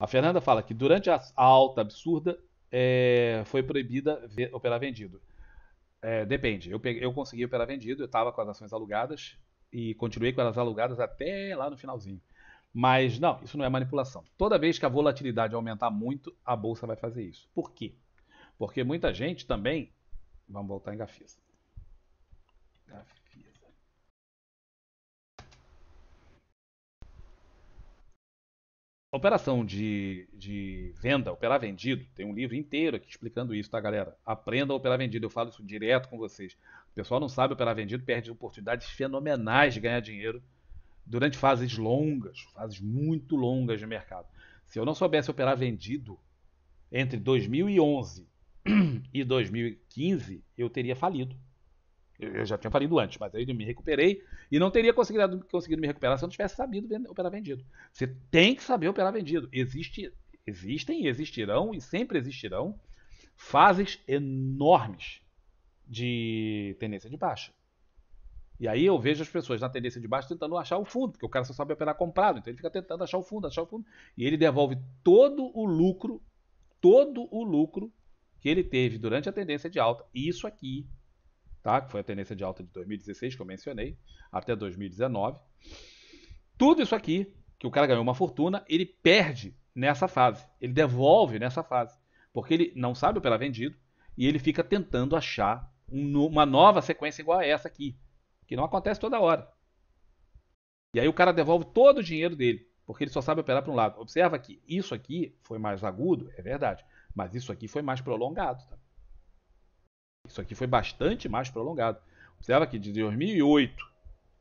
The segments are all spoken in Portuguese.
A Fernanda fala que durante a alta absurda é, foi proibida operar vendido. É, depende. Eu, peguei, eu consegui operar vendido, eu estava com as ações alugadas e continuei com elas alugadas até lá no finalzinho. Mas não, isso não é manipulação. Toda vez que a volatilidade aumentar muito, a bolsa vai fazer isso. Por quê? Porque muita gente também. Vamos voltar em Gafisa. Gafisa. operação de, de venda, operar vendido, tem um livro inteiro aqui explicando isso, tá, galera? Aprenda a operar vendido, eu falo isso direto com vocês. O pessoal não sabe operar vendido, perde oportunidades fenomenais de ganhar dinheiro durante fases longas, fases muito longas de mercado. Se eu não soubesse operar vendido entre 2011 e 2015, eu teria falido. Eu, eu já tinha falido antes, mas aí eu me recuperei e não teria conseguido, conseguido me recuperar se eu não tivesse sabido operar vendido. Você tem que saber operar vendido. Existe, existem, existirão e sempre existirão fases enormes de tendência de baixa. E aí eu vejo as pessoas na tendência de baixa tentando achar o fundo, porque o cara só sabe operar comprado, então ele fica tentando achar o fundo, achar o fundo, e ele devolve todo o lucro, todo o lucro que ele teve durante a tendência de alta. E Isso aqui tá? que foi a tendência de alta de 2016 que eu mencionei, até 2019. Tudo isso aqui, que o cara ganhou uma fortuna, ele perde nessa fase, ele devolve nessa fase, porque ele não sabe o pela vendido e ele fica tentando achar uma nova sequência igual a essa aqui, que não acontece toda hora. E aí o cara devolve todo o dinheiro dele, porque ele só sabe operar para um lado. Observa que isso aqui foi mais agudo, é verdade, mas isso aqui foi mais prolongado. Tá? Isso aqui foi bastante mais prolongado. Observa que de 2008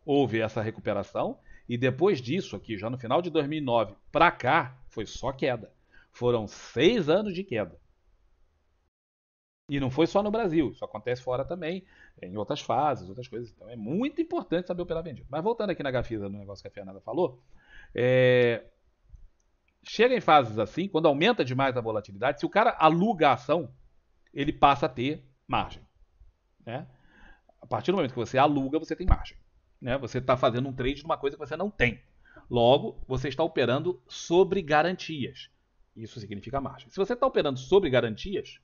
houve essa recuperação e depois disso, aqui já no final de 2009 para cá, foi só queda. Foram seis anos de queda. E não foi só no Brasil, isso acontece fora também, em outras fases, outras coisas. Então é muito importante saber operar vendido. Mas voltando aqui na Gafisa, no negócio que a Fernanda falou, é... chega em fases assim, quando aumenta demais a volatilidade, se o cara aluga a ação, ele passa a ter margem. Né? A partir do momento que você aluga, você tem margem. Né? Você está fazendo um trade de uma coisa que você não tem. Logo, você está operando sobre garantias. Isso significa margem. Se você está operando sobre garantias,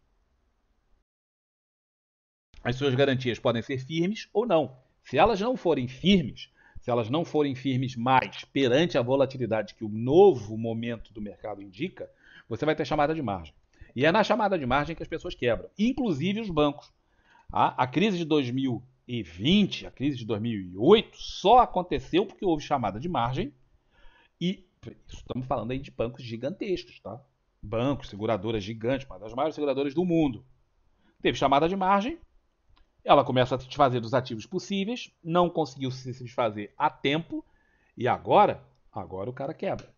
as suas garantias podem ser firmes ou não. Se elas não forem firmes, se elas não forem firmes mais perante a volatilidade que o novo momento do mercado indica, você vai ter chamada de margem. E é na chamada de margem que as pessoas quebram, inclusive os bancos. A, crise de 2020, a crise de 2008, só aconteceu porque houve chamada de margem e estamos falando aí de bancos gigantescos, tá? Bancos, seguradoras gigantes, uma das maiores seguradoras do mundo. Teve chamada de margem, ela começa a se desfazer dos ativos possíveis, não conseguiu se desfazer a tempo e agora, agora o cara quebra.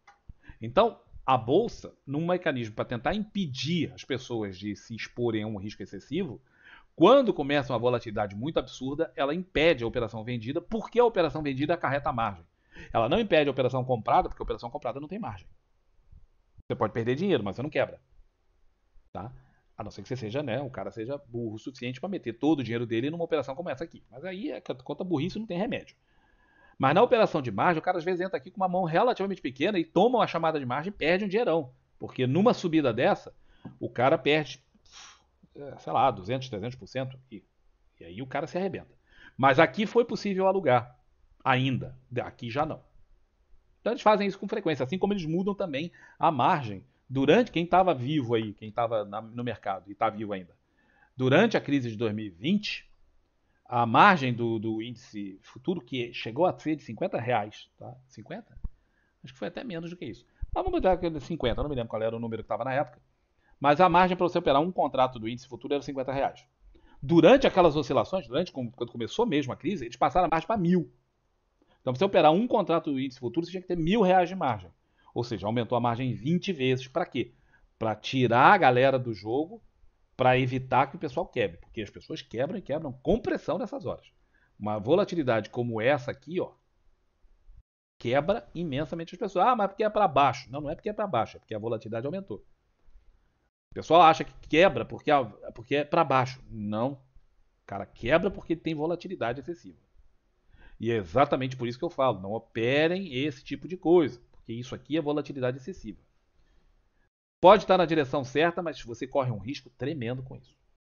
Então, a bolsa num mecanismo para tentar impedir as pessoas de se exporem a um risco excessivo. Quando começa uma volatilidade muito absurda, ela impede a operação vendida, porque a operação vendida acarreta margem. Ela não impede a operação comprada, porque a operação comprada não tem margem. Você pode perder dinheiro, mas você não quebra. Tá? A não ser que você seja, né, o cara seja burro o suficiente para meter todo o dinheiro dele numa operação como essa aqui. Mas aí, é conta burrice, não tem remédio. Mas na operação de margem, o cara às vezes entra aqui com uma mão relativamente pequena e toma uma chamada de margem e perde um dinheirão. Porque numa subida dessa, o cara perde, é, sei lá, 200, 300%. E, e aí o cara se arrebenta. Mas aqui foi possível alugar. Ainda. Aqui já não. Então eles fazem isso com frequência, assim como eles mudam também a margem durante quem estava vivo aí, quem estava no mercado e está vivo ainda. Durante a crise de 2020, a margem do, do índice futuro, que chegou a ser de 50 reais. Tá? 50? Acho que foi até menos do que isso. Mas vamos botar aquele 50, não me lembro qual era o número que estava na época. Mas a margem para você operar um contrato do índice futuro era 50 reais. Durante aquelas oscilações, durante quando começou mesmo a crise, eles passaram a margem para mil. Então, para você operar um contrato do índice futuro, você tinha que ter mil reais de margem. Ou seja, aumentou a margem 20 vezes. Para quê? Para tirar a galera do jogo para evitar que o pessoal quebre, porque as pessoas quebram e quebram com pressão nessas horas. Uma volatilidade como essa aqui, ó, quebra imensamente as pessoas. Ah, mas é porque é para baixo. Não, não é porque é para baixo, é porque a volatilidade aumentou. O pessoal acha que quebra porque, porque é para baixo. Não. O cara quebra porque tem volatilidade excessiva. E é exatamente por isso que eu falo, não operem esse tipo de coisa, porque isso aqui é volatilidade excessiva. Pode estar na direção certa, mas você corre um risco tremendo com isso.